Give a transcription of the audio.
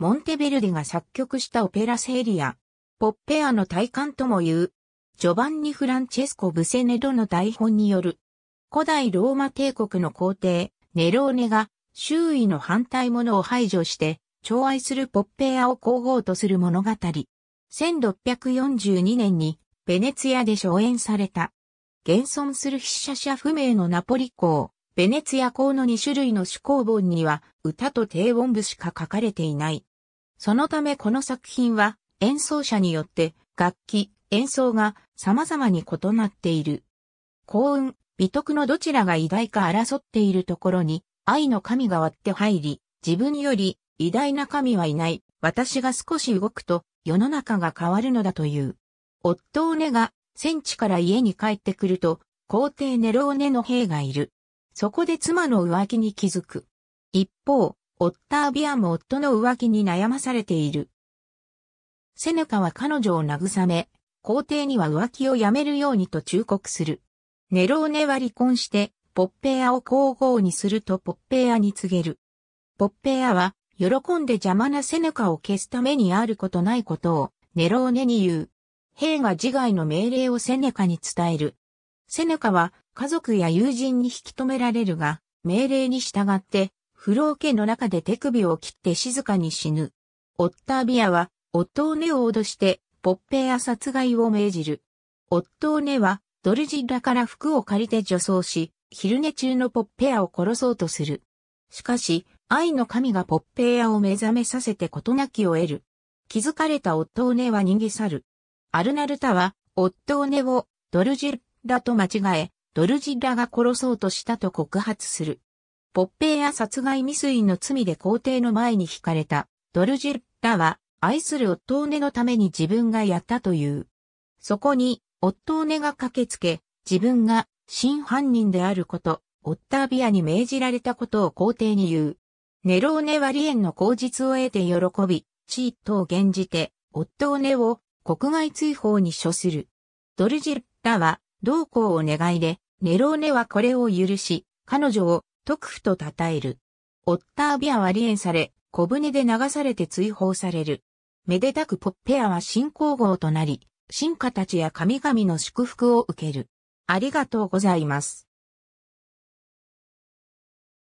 モンテベルディが作曲したオペラセリア、ポッペアの体感とも言う、ジョバンニ・フランチェスコ・ブセネドの台本による、古代ローマ帝国の皇帝、ネローネが、周囲の反対者を排除して、寵愛するポッペアを皇后とする物語。1642年に、ベネツィアで上演された。現存する筆者者不明のナポリ公。ベネツヤ公の2種類の主公本には歌と低音部しか書かれていない。そのためこの作品は演奏者によって楽器、演奏が様々に異なっている。幸運、美徳のどちらが偉大か争っているところに愛の神が割って入り、自分より偉大な神はいない。私が少し動くと世の中が変わるのだという。夫をねが戦地から家に帰ってくると、皇帝ネローネの兵がいる。そこで妻の浮気に気づく。一方、オッタービアも夫の浮気に悩まされている。セネカは彼女を慰め、皇帝には浮気をやめるようにと忠告する。ネローネは離婚して、ポッペアを皇后にするとポッペアに告げる。ポッペアは、喜んで邪魔なセネカを消すためにあることないことを、ネローネに言う。兵が自害の命令をセネカに伝える。セネカは家族や友人に引き止められるが、命令に従って、風呂家の中で手首を切って静かに死ぬ。オッタービアは、オットーネを脅して、ポッペア殺害を命じる。オットーネは、ドルジッラから服を借りて女装し、昼寝中のポッペアを殺そうとする。しかし、愛の神がポッペアを目覚めさせて事なきを得る。気づかれたオットーネは逃げ去る。アルナルタは、オットーネをドルジッだと間違え、ドルジラが殺そうとしたと告発する。ポッペイや殺害未遂の罪で皇帝の前に惹かれた、ドルジラは、愛するオットーネのために自分がやったという。そこに、オットーネが駆けつけ、自分が真犯人であること、オッタービアに命じられたことを皇帝に言う。ネローネはリエンの口実を得て喜び、チートを現じて、オットーネを国外追放に処する。ドルジッラは同行を願いで、ネローネはこれを許し、彼女を特府と称える。オッタービアは離縁され、小舟で流されて追放される。めでたくポッペアは新皇后となり、神家たちや神々の祝福を受ける。ありがとうございます。